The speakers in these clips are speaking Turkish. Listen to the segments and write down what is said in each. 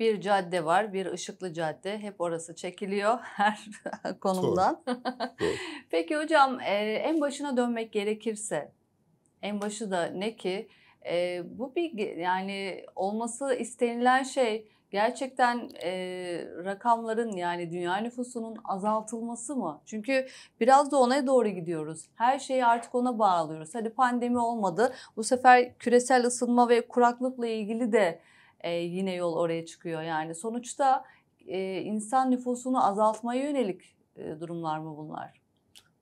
bir cadde var, bir ışıklı cadde. Hep orası çekiliyor her konumdan. Doğru. Doğru. Peki hocam e, en başına dönmek gerekirse, en başı da ne ki? E, bu bir yani olması istenilen şey gerçekten e, rakamların yani dünya nüfusunun azaltılması mı? Çünkü biraz da ona doğru gidiyoruz. Her şeyi artık ona bağlıyoruz. Hadi pandemi olmadı. Bu sefer küresel ısınma ve kuraklıkla ilgili de e, yine yol oraya çıkıyor. Yani sonuçta e, insan nüfusunu azaltmaya yönelik e, durumlar mı bunlar?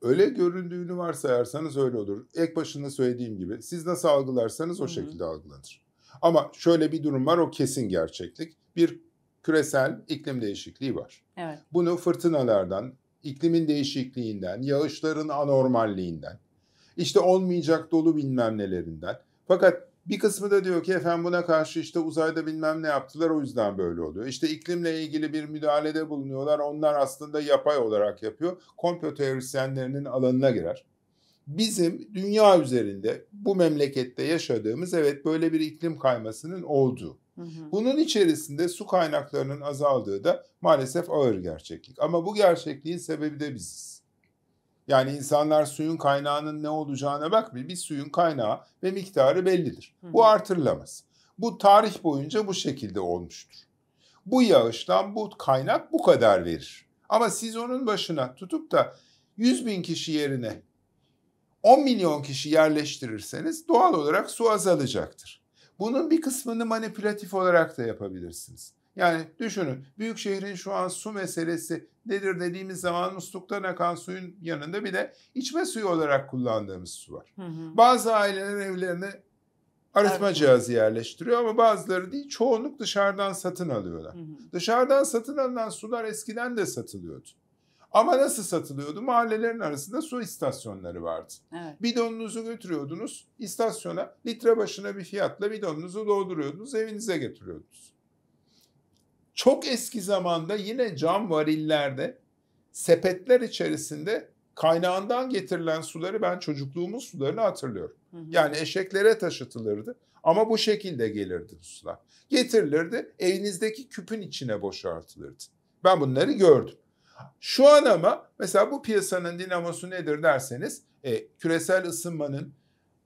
Öyle göründüğünü varsayarsanız öyle olur. Ek başında söylediğim gibi siz nasıl algılarsanız o Hı-hı. şekilde algılanır. Ama şöyle bir durum var o kesin gerçeklik. Bir küresel iklim değişikliği var. Evet. Bunu fırtınalardan, iklimin değişikliğinden, yağışların anormalliğinden, işte olmayacak dolu bilmem nelerinden. Fakat bir kısmı da diyor ki efendim buna karşı işte uzayda bilmem ne yaptılar o yüzden böyle oluyor. İşte iklimle ilgili bir müdahalede bulunuyorlar. Onlar aslında yapay olarak yapıyor. Komplo teorisyenlerinin alanına girer. Bizim dünya üzerinde bu memlekette yaşadığımız evet böyle bir iklim kaymasının olduğu. Hı hı. Bunun içerisinde su kaynaklarının azaldığı da maalesef ağır gerçeklik. Ama bu gerçekliğin sebebi de biziz. Yani insanlar suyun kaynağının ne olacağına bakmıyor. Bir suyun kaynağı ve miktarı bellidir. Hı Bu artırılamaz. Bu tarih boyunca bu şekilde olmuştur. Bu yağıştan bu kaynak bu kadar verir. Ama siz onun başına tutup da 100 bin kişi yerine 10 milyon kişi yerleştirirseniz doğal olarak su azalacaktır. Bunun bir kısmını manipülatif olarak da yapabilirsiniz. Yani düşünün büyük şehrin şu an su meselesi nedir dediğimiz zaman musluktan akan suyun yanında bir de içme suyu olarak kullandığımız su var. Hı hı. Bazı aileler evlerine arıtma evet. cihazı yerleştiriyor ama bazıları değil çoğunluk dışarıdan satın alıyorlar. Hı hı. Dışarıdan satın alınan sular eskiden de satılıyordu. Ama nasıl satılıyordu? Mahallelerin arasında su istasyonları vardı. Evet. Bidonunuzu götürüyordunuz istasyona litre başına bir fiyatla bidonunuzu dolduruyordunuz evinize getiriyordunuz çok eski zamanda yine cam varillerde sepetler içerisinde kaynağından getirilen suları ben çocukluğumun sularını hatırlıyorum. Hı hı. Yani eşeklere taşıtılırdı ama bu şekilde gelirdi sular. Getirilirdi evinizdeki küpün içine boşaltılırdı. Ben bunları gördüm. Şu an ama mesela bu piyasanın dinamosu nedir derseniz e, küresel ısınmanın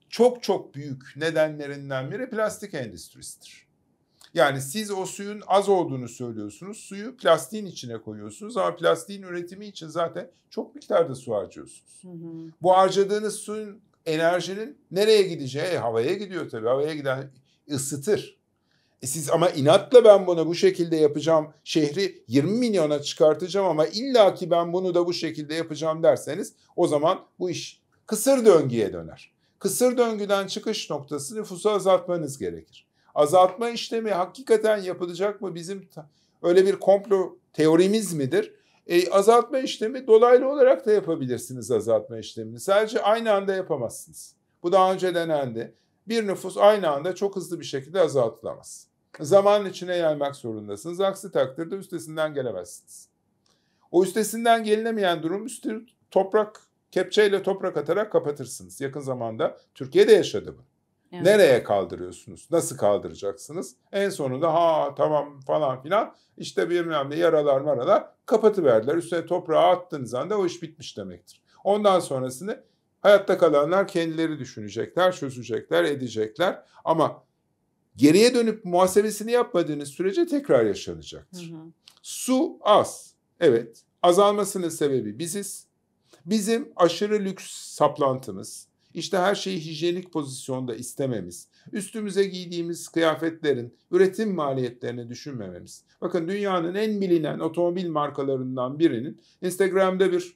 çok çok büyük nedenlerinden biri plastik endüstrisidir. Yani siz o suyun az olduğunu söylüyorsunuz. Suyu plastiğin içine koyuyorsunuz ama plastiğin üretimi için zaten çok miktarda su harcıyorsunuz. Hı hı. Bu harcadığınız suyun enerjinin nereye gideceği e, havaya gidiyor tabii. Havaya giden ısıtır. E siz ama inatla ben bunu bu şekilde yapacağım şehri 20 milyona çıkartacağım ama illa ki ben bunu da bu şekilde yapacağım derseniz o zaman bu iş kısır döngüye döner. Kısır döngüden çıkış noktası nüfusu azaltmanız gerekir azaltma işlemi hakikaten yapılacak mı bizim öyle bir komplo teorimiz midir? E, azaltma işlemi dolaylı olarak da yapabilirsiniz azaltma işlemini. Sadece aynı anda yapamazsınız. Bu daha önce denendi. Bir nüfus aynı anda çok hızlı bir şekilde azaltılamaz. Zaman içine yaymak zorundasınız. Aksi takdirde üstesinden gelemezsiniz. O üstesinden gelinemeyen durum üstü toprak, kepçeyle toprak atarak kapatırsınız. Yakın zamanda Türkiye'de yaşadı bu. Evet. Nereye kaldırıyorsunuz? Nasıl kaldıracaksınız? En sonunda ha tamam falan filan işte bilmem ne yaralar maralar kapatıverdiler. Üstüne toprağa attığınız anda o iş bitmiş demektir. Ondan sonrasını hayatta kalanlar kendileri düşünecekler, çözecekler, edecekler. Ama geriye dönüp muhasebesini yapmadığınız sürece tekrar yaşanacaktır. Hı hı. Su az. Evet azalmasının sebebi biziz. Bizim aşırı lüks saplantımız, işte her şeyi hijyenik pozisyonda istememiz, üstümüze giydiğimiz kıyafetlerin üretim maliyetlerini düşünmememiz. Bakın dünyanın en bilinen otomobil markalarından birinin Instagram'da bir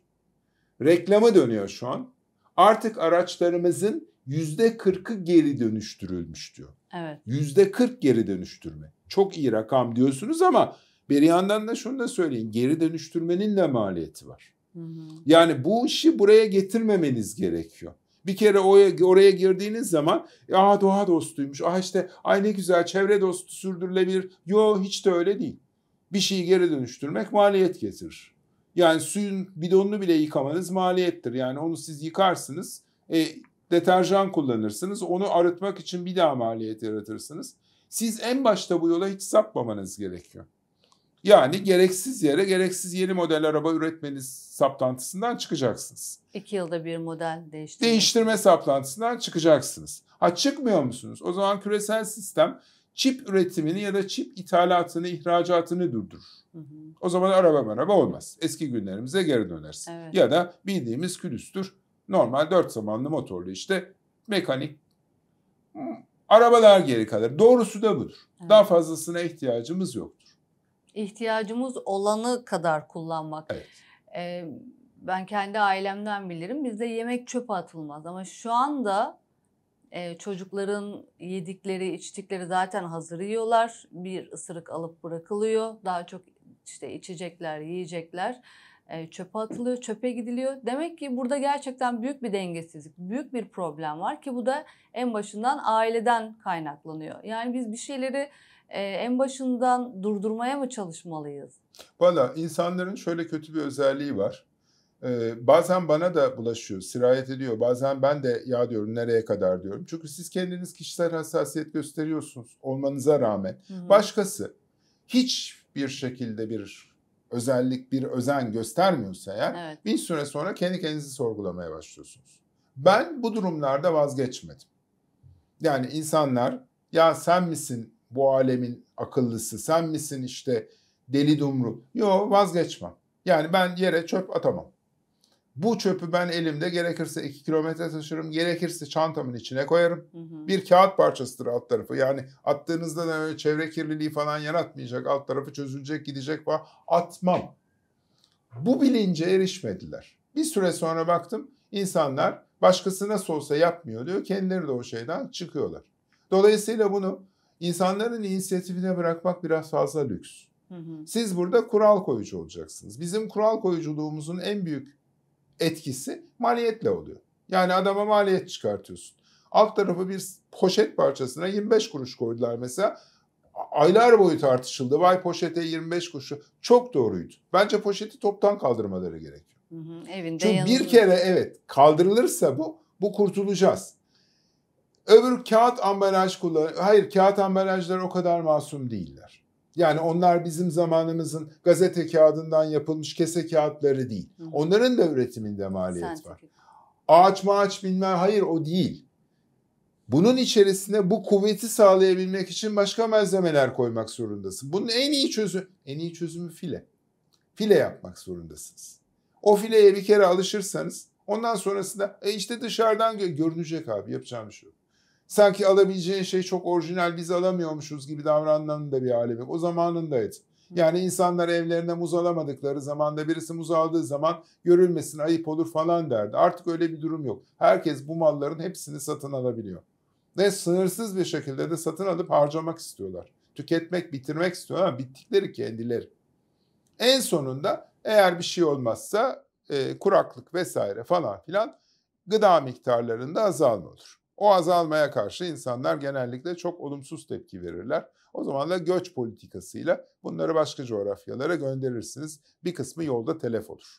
reklamı dönüyor şu an. Artık araçlarımızın yüzde kırkı geri dönüştürülmüş diyor. Evet. Yüzde kırk geri dönüştürme. Çok iyi rakam diyorsunuz ama bir yandan da şunu da söyleyin. Geri dönüştürmenin de maliyeti var. Hı hı. Yani bu işi buraya getirmemeniz gerekiyor. Bir kere oraya, oraya girdiğiniz zaman e, ah doğa dostuymuş. Ah işte ay ne güzel çevre dostu sürdürülebilir. Yo hiç de öyle değil. Bir şeyi geri dönüştürmek maliyet getirir. Yani suyun bidonunu bile yıkamanız maliyettir. Yani onu siz yıkarsınız, e, deterjan kullanırsınız, onu arıtmak için bir daha maliyet yaratırsınız. Siz en başta bu yola hiç sapmamanız gerekiyor. Yani gereksiz yere gereksiz yeni model araba üretmeniz saplantısından çıkacaksınız. İki yılda bir model değiştirme. Değiştirme saplantısından çıkacaksınız. Ha çıkmıyor musunuz? O zaman küresel sistem çip üretimini ya da çip ithalatını, ihracatını durdurur. Hı hı. O zaman araba araba olmaz. Eski günlerimize geri döneriz. Evet. Ya da bildiğimiz külüstür. Normal dört zamanlı motorlu işte mekanik hmm, arabalar geri kalır. Doğrusu da budur. Evet. Daha fazlasına ihtiyacımız yoktur ihtiyacımız olanı kadar kullanmak. Evet. Ee, ben kendi ailemden bilirim. Bizde yemek çöp atılmaz ama şu anda e, çocukların yedikleri, içtikleri zaten hazır yiyorlar. Bir ısırık alıp bırakılıyor. Daha çok işte içecekler, yiyecekler e, çöpe atılıyor, çöpe gidiliyor. Demek ki burada gerçekten büyük bir dengesizlik, büyük bir problem var ki bu da en başından aileden kaynaklanıyor. Yani biz bir şeyleri ee, en başından durdurmaya mı çalışmalıyız? Valla insanların şöyle kötü bir özelliği var. Ee, bazen bana da bulaşıyor, sirayet ediyor. Bazen ben de ya diyorum nereye kadar diyorum. Çünkü siz kendiniz kişisel hassasiyet gösteriyorsunuz olmanıza rağmen. Hı hı. Başkası hiçbir şekilde bir özellik, bir özen göstermiyorsa eğer evet. bir süre sonra kendi kendinizi sorgulamaya başlıyorsunuz. Ben bu durumlarda vazgeçmedim. Yani insanlar ya sen misin bu alemin akıllısı sen misin işte deli dumru. Yo vazgeçmem. Yani ben yere çöp atamam. Bu çöpü ben elimde gerekirse 2 kilometre taşırım, gerekirse çantamın içine koyarım. Hı hı. Bir kağıt parçasıdır alt tarafı. Yani attığınızda da öyle çevre kirliliği falan yaratmayacak, alt tarafı çözülecek, gidecek falan atmam. Bu bilince erişmediler. Bir süre sonra baktım insanlar başkası nasıl olsa yapmıyor diyor. Kendileri de o şeyden çıkıyorlar. Dolayısıyla bunu İnsanların inisiyatifine bırakmak biraz fazla lüks. Hı hı. Siz burada kural koyucu olacaksınız. Bizim kural koyuculuğumuzun en büyük etkisi maliyetle oluyor. Yani adama maliyet çıkartıyorsun. Alt tarafı bir poşet parçasına 25 kuruş koydular mesela. Aylar boyu tartışıldı. Vay poşete 25 kuruşu. Çok doğruydu. Bence poşeti toptan kaldırmaları gerekiyor. Hı hı, evinde Çünkü yanında. bir kere evet kaldırılırsa bu bu kurtulacağız. Öbür kağıt ambalaj kullan. Hayır kağıt ambalajlar o kadar masum değiller. Yani onlar bizim zamanımızın gazete kağıdından yapılmış kese kağıtları değil. Hı. Onların da üretiminde maliyet Sen var. Ağaç maaç bilmem hayır o değil. Bunun içerisine bu kuvveti sağlayabilmek için başka malzemeler koymak zorundasın. Bunun en iyi çözüm, en iyi çözümü file. File yapmak zorundasınız. O fileye bir kere alışırsanız ondan sonrasında e işte dışarıdan görünecek abi yapacağım bir şey yok sanki alabileceğin şey çok orijinal biz alamıyormuşuz gibi davrananın da bir alemi yok. O zamanındaydı. Yani insanlar evlerine muz alamadıkları zaman da birisi muz aldığı zaman görülmesin ayıp olur falan derdi. Artık öyle bir durum yok. Herkes bu malların hepsini satın alabiliyor. Ve sınırsız bir şekilde de satın alıp harcamak istiyorlar. Tüketmek, bitirmek istiyorlar ama bittikleri kendileri. En sonunda eğer bir şey olmazsa e, kuraklık vesaire falan filan gıda miktarlarında azalma olur. O azalmaya karşı insanlar genellikle çok olumsuz tepki verirler. O zaman da göç politikasıyla bunları başka coğrafyalara gönderirsiniz. Bir kısmı yolda telef olur.